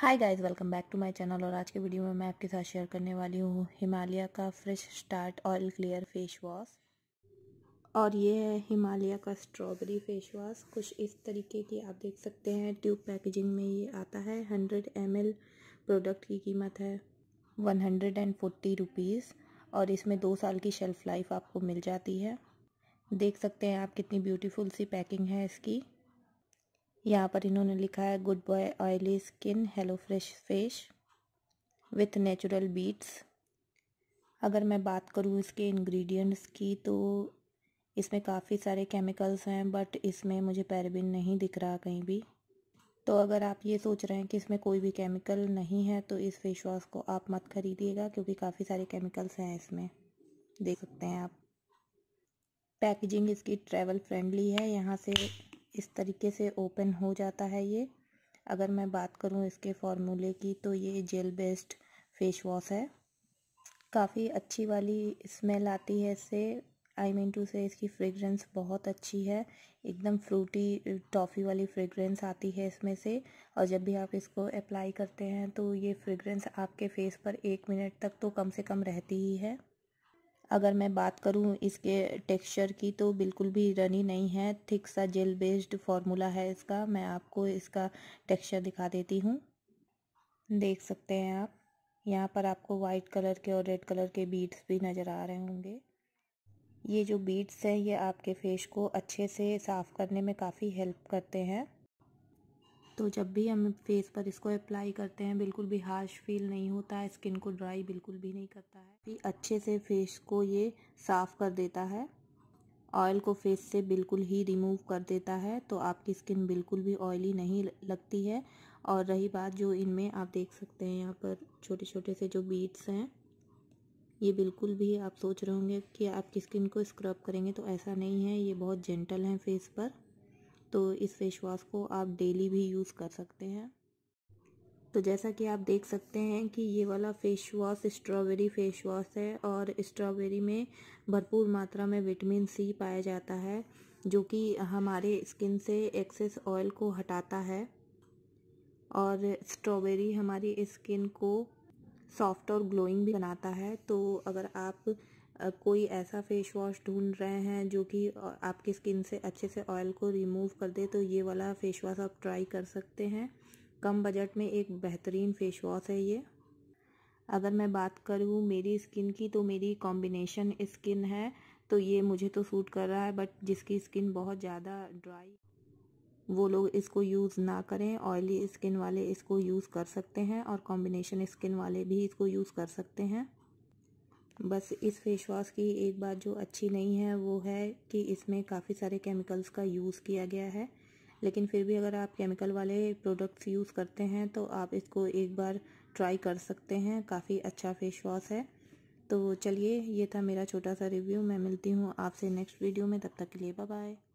hi guys welcome back to my channel और आज के वीडियो में मैं आपके साथ शेयर करने वाली हूँ हिमालय का fresh start oil clear face wash और ये है हिमालय का स्ट्रॉबेरी फेस वॉश कुछ इस तरीके की आप देख सकते हैं ट्यूब पैकेजिंग में ये आता है हंड्रेड एम प्रोडक्ट की कीमत है one hundred and forty rupees और इसमें दो साल की शेल्फ़ लाइफ आपको मिल जाती है देख सकते हैं आप कितनी ब्यूटीफुल सी पैकिंग है इसकी यहाँ पर इन्होंने लिखा है good bye oily skin hello fresh face with natural beats अगर मैं बात करूँ इसके इंग्रेडिएंट्स की तो इसमें काफ़ी सारे केमिकल्स हैं बट इसमें मुझे पैराबिन नहीं दिख रहा कहीं भी तो अगर आप ये सोच रहे हैं कि इसमें कोई भी केमिकल नहीं है तो इस फेस वॉश को आप मत खरीदिएगा क्योंकि काफ़ी सारे केमिकल्स हैं इसमें देख सकते हैं आप पैकेजिंग इसकी ट्रैवल फ्रेंडली है यहाँ से इस तरीके से ओपन हो जाता है ये अगर मैं बात करूँ इसके फार्मूले की तो ये जेल बेस्ड फेस वॉश है काफ़ी अच्छी वाली स्मेल आती है इससे आई मीन टू से इसकी फ्रेगरेंस बहुत अच्छी है एकदम फ्रूटी टॉफ़ी वाली फ्रेगरेंस आती है इसमें से और जब भी आप इसको अप्लाई करते हैं तो ये फ्रेगरेंस आपके फेस पर एक मिनट तक तो कम से कम रहती ही है अगर मैं बात करूँ इसके टेक्सचर की तो बिल्कुल भी रनी नहीं है थिक सा जेल बेस्ड फार्मूला है इसका मैं आपको इसका टेक्सचर दिखा देती हूँ देख सकते हैं आप यहाँ पर आपको वाइट कलर के और रेड कलर के बीट्स भी नज़र आ रहे होंगे ये जो बीट्स हैं ये आपके फेस को अच्छे से साफ़ करने में काफ़ी हेल्प करते हैं तो जब भी हम फेस पर इसको अप्लाई करते हैं बिल्कुल भी हार्श फील नहीं होता है स्किन को ड्राई बिल्कुल भी नहीं करता है भी अच्छे से फेस को ये साफ़ कर देता है ऑयल को फेस से बिल्कुल ही रिमूव कर देता है तो आपकी स्किन बिल्कुल भी ऑयली नहीं लगती है और रही बात जो इनमें आप देख सकते हैं यहाँ पर छोटे छोटे से जो बीट्स हैं ये बिल्कुल भी आप सोच रहे होंगे कि आपकी स्किन को स्क्रब करेंगे तो ऐसा नहीं है ये बहुत जेंटल हैं फेस पर तो इस फेस वॉश को आप डेली भी यूज़ कर सकते हैं तो जैसा कि आप देख सकते हैं कि ये वाला face wash strawberry face wash है और स्ट्रॉबेरी में भरपूर मात्रा में विटामिन सी पाया जाता है जो कि हमारे स्किन से एक्सेस ऑयल को हटाता है और स्ट्रॉबेरी हमारी स्किन को सॉफ्ट और ग्लोइंग भी बनाता है तो अगर आप कोई ऐसा फेस वॉश ढूंढ रहे हैं जो कि आपकी स्किन से अच्छे से ऑयल को रिमूव कर दे तो ये वाला फेस वॉश आप ट्राई कर सकते हैं कम बजट में एक बेहतरीन फेस वॉश है ये अगर मैं बात करूँ मेरी स्किन की तो मेरी कॉम्बिनेशन स्किन है तो ये मुझे तो सूट कर रहा है बट जिसकी स्किन बहुत ज़्यादा ड्राई वो लोग इसको यूज़ ना करें ऑयली स्किन वाले इसको यूज़ कर सकते हैं और कॉम्बिनेशन स्किन वाले भी इसको यूज़ कर सकते हैं बस इस फेस वॉश की एक बात जो अच्छी नहीं है वो है कि इसमें काफ़ी सारे केमिकल्स का यूज़ किया गया है लेकिन फिर भी अगर आप केमिकल वाले प्रोडक्ट्स यूज़ करते हैं तो आप इसको एक बार ट्राई कर सकते हैं काफ़ी अच्छा फेस वॉश है तो चलिए ये था मेरा छोटा सा रिव्यू मैं मिलती हूँ आपसे नेक्स्ट वीडियो में तब तक के लिए बाय